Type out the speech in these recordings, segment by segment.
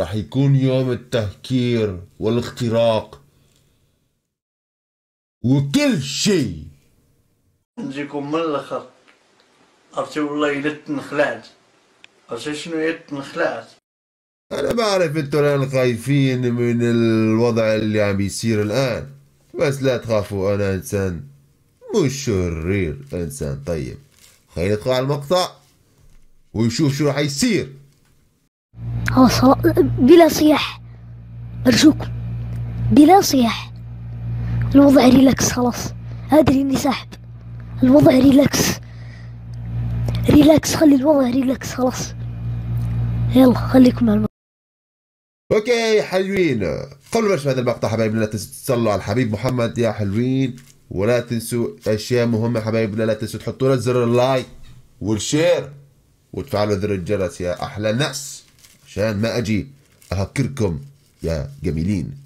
راح يكون يوم التهكير والاختراق وكل شيء نجيكم من الاخر عرفتي والله الا تنخلعت عرفتي شنو هي تنخلعت انا بعرف انتوا الان خايفين من الوضع اللي عم يصير الان بس لا تخافوا انا انسان مش شرير انسان طيب خلينا ندخل على المقطع ونشوف شو راح يصير هو صلاة بلا صياح أرجوكم بلا صياح الوضع ريلاكس خلاص أدري إني ساحب الوضع ريلاكس ريلاكس خلي الوضع ريلاكس خلاص يلا خليكم مع الم... اوكي حلوين قبل ما نشوف هذا المقطع حبايبنا لا تنسوا تصلوا على الحبيب محمد يا حلوين ولا تنسوا اشياء مهمه حبايبنا لا تنسوا تحطوا لنا زر اللايك والشير وتفعلوا زر الجرس يا احلى ناس عشان ما أجي أهكركم يا جميلين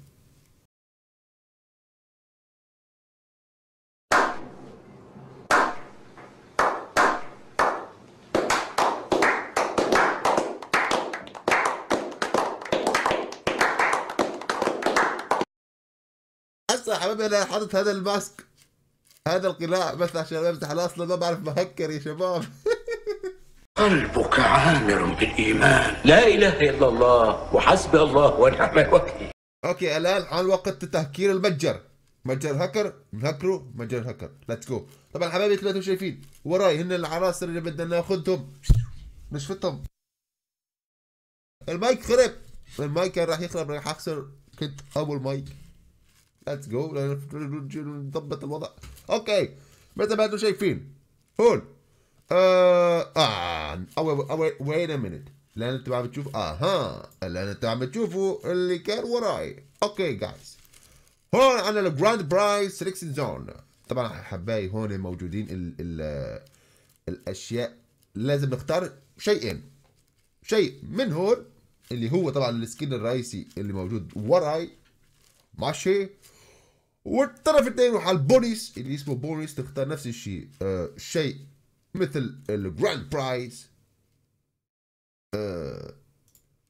يا حبايبي انا حاطط هذا الماسك هذا القلاع بس عشان امسح الاصل ما بعرف بهكر يا شباب قلبك عامر بالإيمان لا إله إلا الله وحسبي الله ونعم الوكيل أوكي الآن حان وقت تهكير المتجر متجر هكر نهكره متجر هكر ليتس جو طبعا حبايبي انتم شايفين وراي هن العناصر اللي بدنا ناخذهم نشفتهم المايك خرب المايك كان راح يخرب راح اخسر كنت اول مايك ليتس جو نضبط الوضع اوكي مثل ما انتم شايفين هون آه آه ويت ا مينيت لان انتوا عم تشوفوا اها لان انتوا عم تشوفوا اللي كان وراي اوكي جايز هون على الجراند برايز سيلكشن زون طبعا حبايبي هون موجودين ال ال الاشياء لازم نختار شيئين شيء من هون اللي هو طبعا السكين الرئيسي اللي موجود وراي ماشي والطرف الثاني يروح على البونيس اللي اسمه بونيس تختار نفس الشيء آه شيء مثل الجراند برايز آه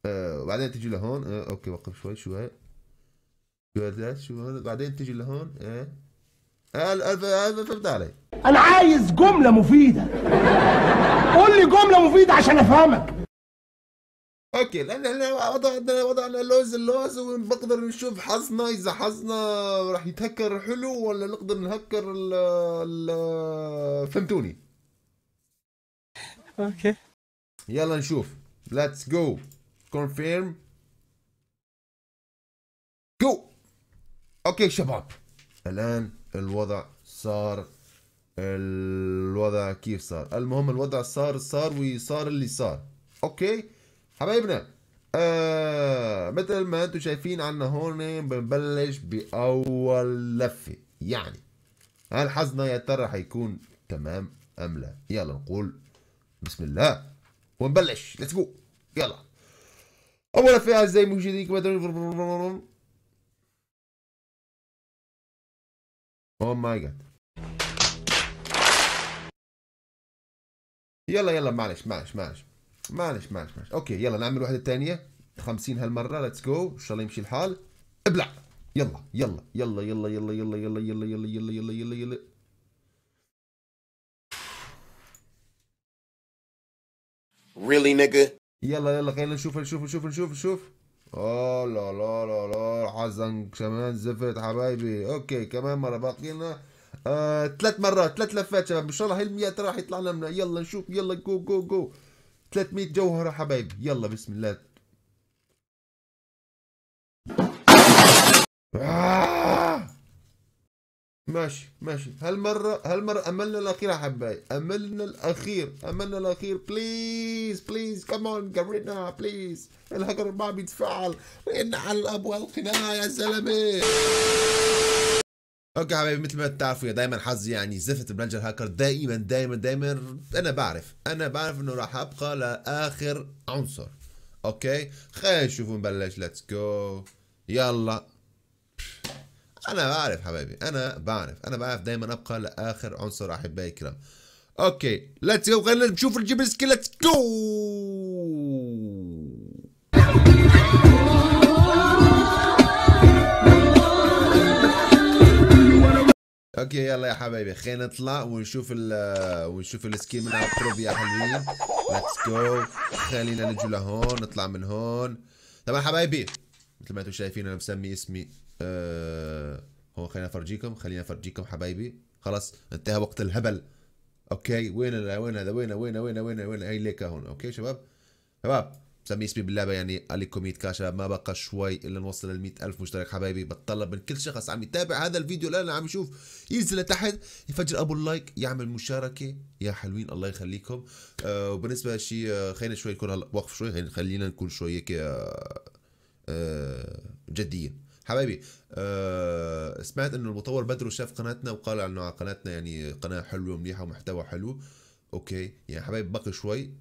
آه تجي لهون آه اوكي وقف شوي شوي شو هذا شو هذا بعدين تجي لهون ايه آه، فهمت علي انا عايز جمله مفيده قول لي جمله مفيده عشان افهمك اوكي لان احنا وضعنا وضعنا لوز اللوز وبقدر نشوف حظنا اذا حظنا راح يتهكر حلو ولا نقدر نهكر ال فهمتوني اوكي يلا نشوف ليتس جو كونفيرم جو اوكي شباب الان الوضع صار الوضع كيف صار المهم الوضع صار صار وصار اللي صار اوكي حبايبنا آه مثل ما انتم شايفين عنا هون بنبلش باول لفه يعني هل حظنا يا ترى حيكون تمام ام لا يلا نقول بسم الله ونبلش ليتس جو يلا اول فيها زي ما لكم اوه ماي جاد يلا يلا معلش معلش معلش معلش معلش معلش اوكي يلا نعمل واحده ثانيه 50 هالمره ليتس جو ان شاء الله يمشي الحال ابلع يلا يلا يلا يلا يلا يلا يلا يلا يلا يلا يلا يلا يلا Really nigga يلا يلا خلينا نشوف نشوف نشوف نشوف نشوف اه لا لا لا لا حزن كمان زفت حبايبي اوكي كمان مره باقي لنا آه ثلاث مرات ثلاث لفات شباب ان شاء الله هي ال راح يطلع لنا يلا نشوف يلا جو جو جو 300 جوهره حبايبي يلا بسم الله آه ماشي ماشي هالمرة هالمرة أملنا الأخير يا حباي أملنا الأخير أملنا الأخير بليز بليز كمون جرينا بليز الهجر ما بيتفعل وإن على الأبواب والقناع يا زلمة اوكي حبايبي مثل ما بتعرفوا دايما حظي يعني زفت بلنجر هاكر دائما دائما دائما انا بعرف انا بعرف انه راح ابقى لاخر عنصر اوكي خلينا نشوف نبلش ليتس جو يلا انا بعرف حبايبي انا بعرف انا بعرف دايما ابقى لاخر عنصر احبائي الكرام اوكي ليتس جو خلينا نشوف نجيب السكيل ليتس جو اوكي يلا يا حبايبي خلينا نطلع ونشوف ال ونشوف السكيل من التروب يا حلوين ليتس جو خلينا نجي لهون نطلع من هون طبعا حبايبي مثل ما انتم شايفين انا مسمي اسمي آه، هو خلينا افرجيكم خلينا افرجيكم حبايبي خلاص انتهى وقت الهبل اوكي وين وين هذا وين وين وين وين وين هي ليكا هون اوكي شباب شباب سمي اسمي باللعبه يعني عليكم 100 كاش ما بقى شوي الا نوصل ل 100000 مشترك حبايبي بتطلب من كل شخص عم يتابع هذا الفيديو الان عم يشوف ينزل لتحت يفجر ابو اللايك يعمل مشاركه يا حلوين الله يخليكم آه وبالنسبه لشيء آه خلينا شوي نكون هلا وقف شوي خلينا نكون شوي هيك آه آه جديه حبايبي آه سمعت انه المطور بدر شاف قناتنا وقال انه على قناتنا يعني قناه حلوه ومليحه ومحتوى حلو اوكي يعني حبايبي بقي شوي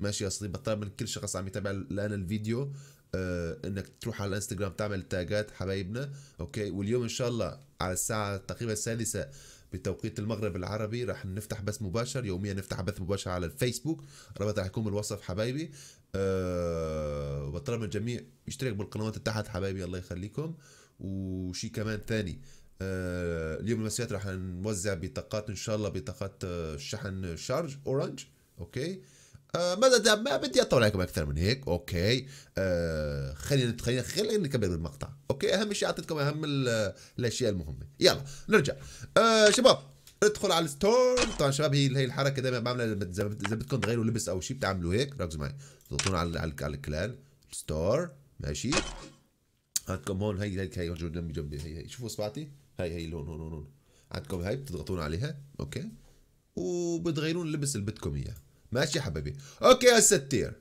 ماشي يا صديقي بطلب من كل شخص عم يتابع الان الفيديو آه انك تروح على الانستغرام تعمل تاجات حبايبنا اوكي واليوم ان شاء الله على الساعه تقريبا السادسه بتوقيت المغرب العربي راح نفتح بث مباشر يوميا نفتح بث مباشر على الفيسبوك رابط راح يكون بالوصف حبايبي أه بطلب من الجميع يشترك بالقنوات تحت حبايبي الله يخليكم وشي كمان ثاني آه، اليوم المسيات راح نوزع بطاقات ان شاء الله بطاقات آه، شحن شارج اورنج اوكي آه، ماذا ما بدي اطول عليكم اكثر من هيك اوكي خلينا خلينا خلينا نكمل بالمقطع اوكي اهم شيء اعطيتكم اهم الاشياء المهمه يلا نرجع شباب ادخل على الستور طبعا شباب هي هي الحركه دايما بعملها اذا بدكم تغيروا لبس او شيء بتعملوا هيك ركزوا معي تضغطون على على, الكلان ستور ماشي عندكم هون هي هي هي موجوده جنبي جنبي هي هي شوفوا اصبعتي هي هي لون هون هون عندكم هي بتضغطون عليها اوكي وبتغيرون اللبس اللي بدكم اياه ماشي يا حبايبي اوكي يا ستير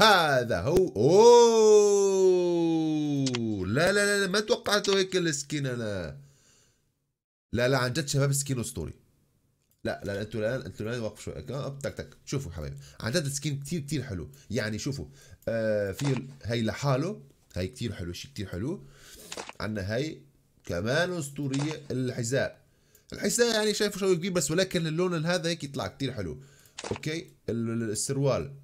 هذا هو اوه لا لا, لا ما توقعته هيك السكين انا لا لا عن جد شباب سكين اسطوري لا لا انتوا الان انتوا الان وقف شوي آه، تك تك شوفوا حبايبي عن جد سكين كثير كثير حلو يعني شوفوا آه في هي لحاله هي كثير حلو شيء كثير حلو عندنا هي كمان اسطوريه الحذاء الحذاء يعني شايفه شوي كبير بس ولكن اللون هذا هيك يطلع كثير حلو اوكي السروال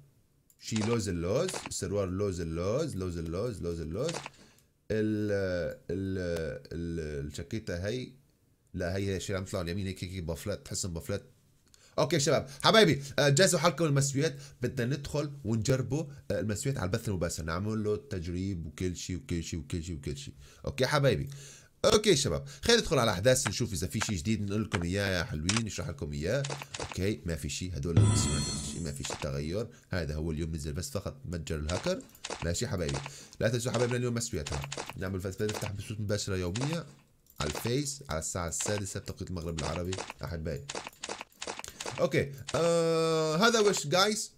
شيء لوز اللوز السروال لوز اللوز لوز اللوز لوز اللوز ال ال الشاكيته هي لا هي عم بيطلعوا اليمين هيك هيك بافلات تحس بافلات اوكي شباب حبايبي آه، جهزوا حالكم المسويات بدنا ندخل ونجربوا آه، المسويات على البث المباشر نعمل له تجريب وكل شيء وكل شيء وكل شيء وكل شيء اوكي حبايبي اوكي شباب خلينا ندخل على احداث نشوف اذا في شيء جديد نقول لكم اياه يا حلوين نشرح لكم اياه اوكي ما في شيء هدول ما في شيء ما في شيء تغير هذا هو اليوم نزل بس فقط متجر الهاكر ماشي حبايبي لا تنسوا حبايبنا اليوم مسويات نعمل نفتح بثوث مباشره يوميه على الفيس على الساعة السادسة بتوقيت المغرب العربي أحبائي أوكي آه هذا وش جايز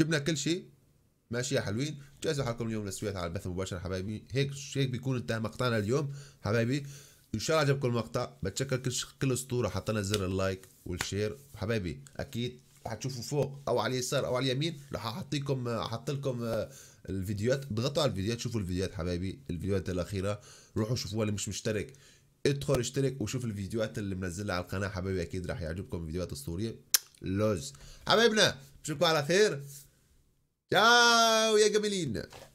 جبنا كل شيء ماشي يا حلوين جاهزين حالكم اليوم للسويات على البث المباشر حبايبي هيك هيك بيكون انتهى مقطعنا اليوم حبايبي ان شاء الله عجبكم المقطع بتشكر كل اسطوره حطينا زر اللايك والشير حبايبي اكيد هتشوفوا فوق او على اليسار او على اليمين راح اعطيكم احط لكم آه، الفيديوهات اضغطوا على الفيديوهات شوفوا الفيديوهات حبايبي الفيديوهات الاخيره روحوا شوفوها اللي مش مشترك ادخل اشترك وشوف الفيديوهات اللي منزلها على القناه حبايبي اكيد راح يعجبكم فيديوهات اسطوريه لوز حبايبنا نشوفكم على خير تشاو يا جميلين